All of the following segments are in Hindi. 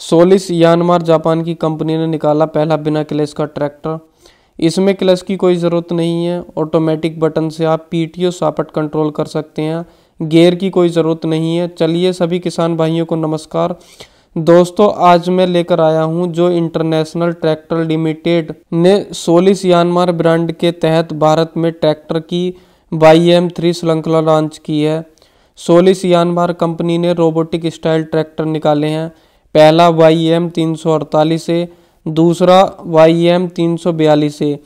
सोलिस यानमार जापान की कंपनी ने निकाला पहला बिना क्लेश का ट्रैक्टर इसमें क्लच की कोई ज़रूरत नहीं है ऑटोमेटिक बटन से आप पीटी टी सापट कंट्रोल कर सकते हैं गेयर की कोई ज़रूरत नहीं है चलिए सभी किसान भाइयों को नमस्कार दोस्तों आज मैं लेकर आया हूं जो इंटरनेशनल ट्रैक्टर लिमिटेड ने सोलिस यानमार ब्रांड के तहत भारत में ट्रैक्टर की वाई एम थ्री श्रृंखला लॉन्च की है सोलिस यानमार कंपनी ने रोबोटिक स्टाइल ट्रैक्टर निकाले हैं पहला वाई एम तीन सौ अड़तालीस है दूसरा वाई एम तीन सौ बयालीस है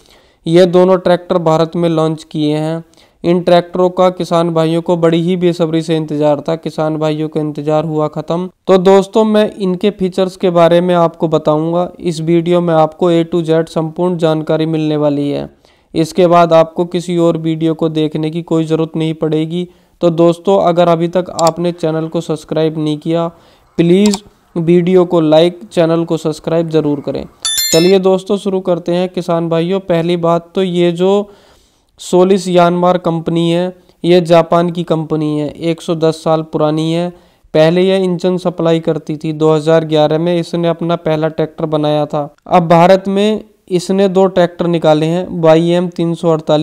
ये दोनों ट्रैक्टर भारत में लॉन्च किए हैं इन ट्रैक्टरों का किसान भाइयों को बड़ी ही बेसब्री से इंतजार था किसान भाइयों का इंतजार हुआ खत्म तो दोस्तों मैं इनके फीचर्स के बारे में आपको बताऊंगा इस वीडियो में आपको ए टू जेड संपूर्ण जानकारी मिलने वाली है इसके बाद आपको किसी और वीडियो को देखने की कोई ज़रूरत नहीं पड़ेगी तो दोस्तों अगर अभी तक आपने चैनल को सब्सक्राइब नहीं किया प्लीज़ वीडियो को लाइक चैनल को सब्सक्राइब ज़रूर करें चलिए दोस्तों शुरू करते हैं किसान भाइयों पहली बात तो ये जो सोलिस यानमार कंपनी है ये जापान की कंपनी है 110 साल पुरानी है पहले यह इंजन सप्लाई करती थी 2011 में इसने अपना पहला ट्रैक्टर बनाया था अब भारत में इसने दो ट्रैक्टर निकाले हैं बाई एम तीन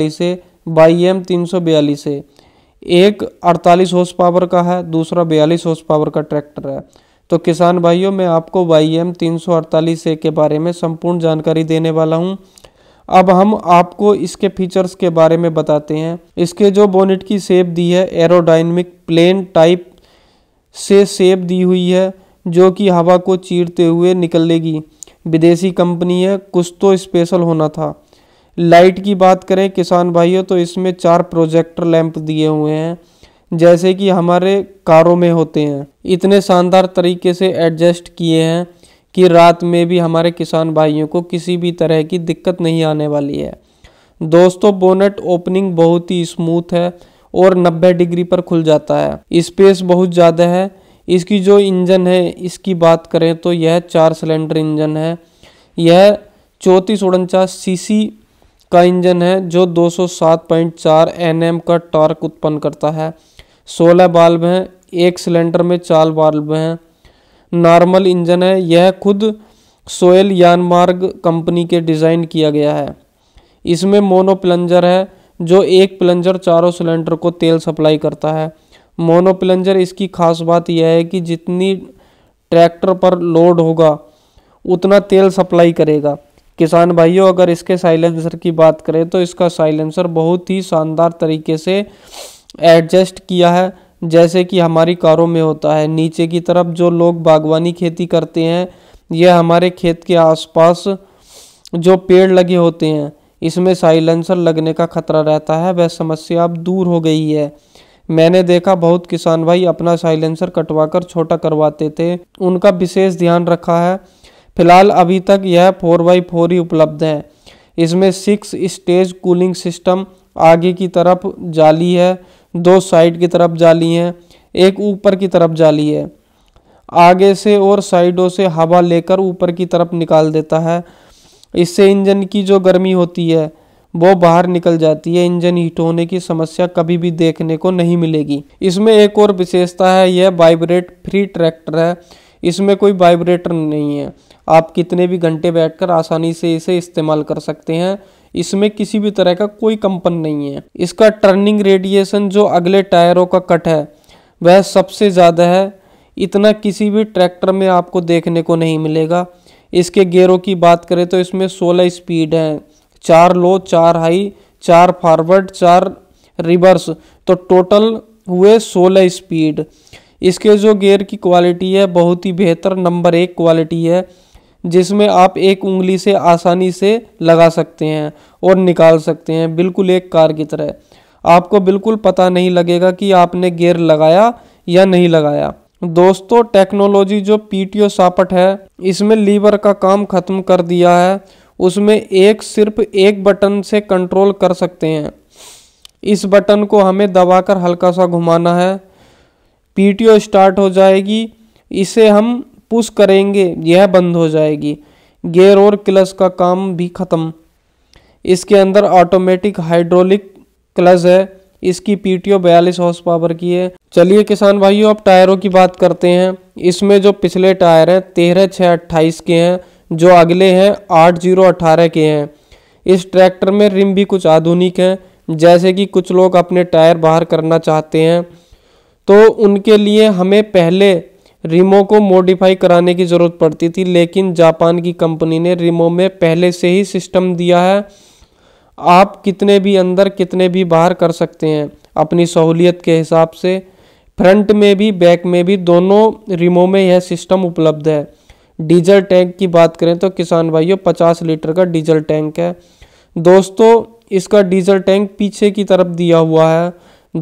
से बाई एम तीन से एक 48 हॉर्स पावर का है दूसरा बयालीस हॉर्स पावर का ट्रैक्टर है तो किसान भाइयों मैं आपको वाई एम तीन ए के बारे में संपूर्ण जानकारी देने वाला हूँ अब हम आपको इसके फीचर्स के बारे में बताते हैं इसके जो बोनेट की सेप दी है एरोडाइनमिक प्लेन टाइप से सेप दी हुई है जो कि हवा को चीरते हुए निकलेगी विदेशी कंपनी है कुछ तो स्पेशल होना था लाइट की बात करें किसान भाइयों तो इसमें चार प्रोजेक्टर लैंप दिए हुए हैं जैसे कि हमारे कारों में होते हैं इतने शानदार तरीके से एडजस्ट किए हैं कि रात में भी हमारे किसान भाइयों को किसी भी तरह की दिक्कत नहीं आने वाली है दोस्तों बोनेट ओपनिंग बहुत ही स्मूथ है और 90 डिग्री पर खुल जाता है स्पेस बहुत ज़्यादा है इसकी जो इंजन है इसकी बात करें तो यह चार सिलेंडर इंजन है यह चौंतीस उनचास सी का इंजन है जो 207.4 सौ का टॉर्क उत्पन्न करता है सोलह बाल्ब हैं एक सिलेंडर में चार बाल्ब हैं नॉर्मल इंजन है यह खुद सोयल यानमार्ग कंपनी के डिज़ाइन किया गया है इसमें मोनो प्लंजर है जो एक प्लंजर चारों सिलेंडर को तेल सप्लाई करता है मोनो प्लंजर इसकी खास बात यह है कि जितनी ट्रैक्टर पर लोड होगा उतना तेल सप्लाई करेगा किसान भाइयों अगर इसके साइलेंसर की बात करें तो इसका साइलेंसर बहुत ही शानदार तरीके से एडजस्ट किया है जैसे कि हमारी कारों में होता है नीचे की तरफ जो लोग बागवानी खेती करते हैं यह हमारे खेत के आसपास जो पेड़ लगे होते हैं इसमें साइलेंसर लगने का खतरा रहता है वह समस्या अब दूर हो गई है मैंने देखा बहुत किसान भाई अपना साइलेंसर कटवाकर छोटा करवाते थे उनका विशेष ध्यान रखा है फिलहाल अभी तक यह फोर बाई फोर ही उपलब्ध है इसमें सिक्स स्टेज कूलिंग सिस्टम आगे की तरफ जाली है दो साइड की तरफ जाली हैं एक ऊपर की तरफ जाली है आगे से और साइडों से हवा लेकर ऊपर की तरफ निकाल देता है इससे इंजन की जो गर्मी होती है वो बाहर निकल जाती है इंजन हीट होने की समस्या कभी भी देखने को नहीं मिलेगी इसमें एक और विशेषता है यह वाइब्रेट फ्री ट्रैक्टर है इसमें कोई वाइब्रेटर नहीं है आप कितने भी घंटे बैठकर आसानी से इसे इस्तेमाल कर सकते हैं इसमें किसी भी तरह का कोई कंपन नहीं है इसका टर्निंग रेडिएशन जो अगले टायरों का कट है वह सबसे ज़्यादा है इतना किसी भी ट्रैक्टर में आपको देखने को नहीं मिलेगा इसके गेयरों की बात करें तो इसमें 16 स्पीड हैं चार लो चार हाई चार फॉरवर्ड चार रिवर्स तो टोटल हुए 16 स्पीड इसके जो गेयर की क्वालिटी है बहुत ही बेहतर नंबर एक क्वालिटी है जिसमें आप एक उंगली से आसानी से लगा सकते हैं और निकाल सकते हैं बिल्कुल एक कार की तरह आपको बिल्कुल पता नहीं लगेगा कि आपने गेयर लगाया या नहीं लगाया दोस्तों टेक्नोलॉजी जो पीटीओ सापट है इसमें लीवर का काम खत्म कर दिया है उसमें एक सिर्फ एक बटन से कंट्रोल कर सकते हैं इस बटन को हमें दबाकर हल्का सा घुमाना है पीटीओ स्टार्ट हो जाएगी इसे हम पुश करेंगे यह बंद हो जाएगी गेयर और क्लच का काम भी ख़त्म इसके अंदर ऑटोमेटिक हाइड्रोलिक क्लच है इसकी पी टी ओ बयालीस हॉर्स पावर की है चलिए किसान भाइयों अब टायरों की बात करते हैं इसमें जो पिछले टायर हैं तेरह छः अट्ठाईस के हैं जो अगले हैं आठ जीरो अट्ठारह के हैं इस ट्रैक्टर में रिम भी कुछ आधुनिक है जैसे कि कुछ लोग अपने टायर बाहर करना चाहते हैं तो उनके लिए हमें पहले रिमो को मॉडिफाई कराने की ज़रूरत पड़ती थी लेकिन जापान की कंपनी ने रिमो में पहले से ही सिस्टम दिया है आप कितने भी अंदर कितने भी बाहर कर सकते हैं अपनी सहूलियत के हिसाब से फ्रंट में भी बैक में भी दोनों रिमो में यह सिस्टम उपलब्ध है डीजल टैंक की बात करें तो किसान भाइयों पचास लीटर का डीजल टैंक है दोस्तों इसका डीजल टैंक पीछे की तरफ दिया हुआ है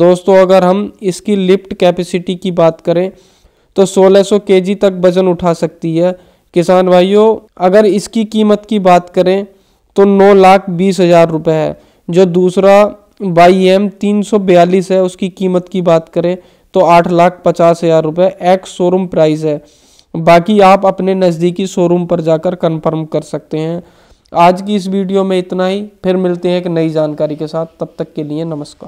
दोस्तों अगर हम इसकी लिफ्ट कैपेसिटी की बात करें तो 1600 केजी तक वजन उठा सकती है किसान भाइयों अगर इसकी कीमत की बात करें तो नौ लाख बीस हज़ार रुपये है जो दूसरा बाई एम तीन सौ बयालीस है उसकी कीमत की बात करें तो आठ लाख पचास हज़ार रुपये एक्स शोरूम प्राइस है बाकी आप अपने नज़दीकी शोरूम पर जाकर कंफर्म कर सकते हैं आज की इस वीडियो में इतना ही फिर मिलते हैं एक नई जानकारी के साथ तब तक के लिए नमस्कार